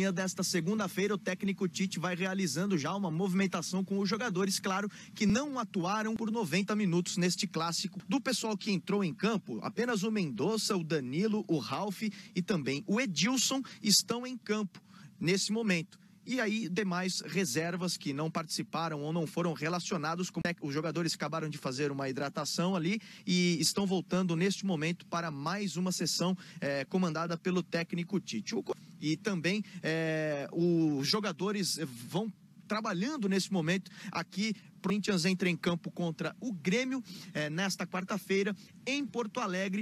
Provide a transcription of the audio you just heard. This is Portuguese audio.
manhã desta segunda-feira, o técnico Tite vai realizando já uma movimentação com os jogadores, claro, que não atuaram por 90 minutos neste clássico. Do pessoal que entrou em campo, apenas o Mendonça, o Danilo, o Ralph e também o Edilson estão em campo nesse momento. E aí, demais reservas que não participaram ou não foram relacionados com. Os jogadores acabaram de fazer uma hidratação ali e estão voltando neste momento para mais uma sessão é, comandada pelo técnico Tite. E também é, os jogadores vão trabalhando nesse momento aqui. Corinthians entra em campo contra o Grêmio é, nesta quarta-feira em Porto Alegre.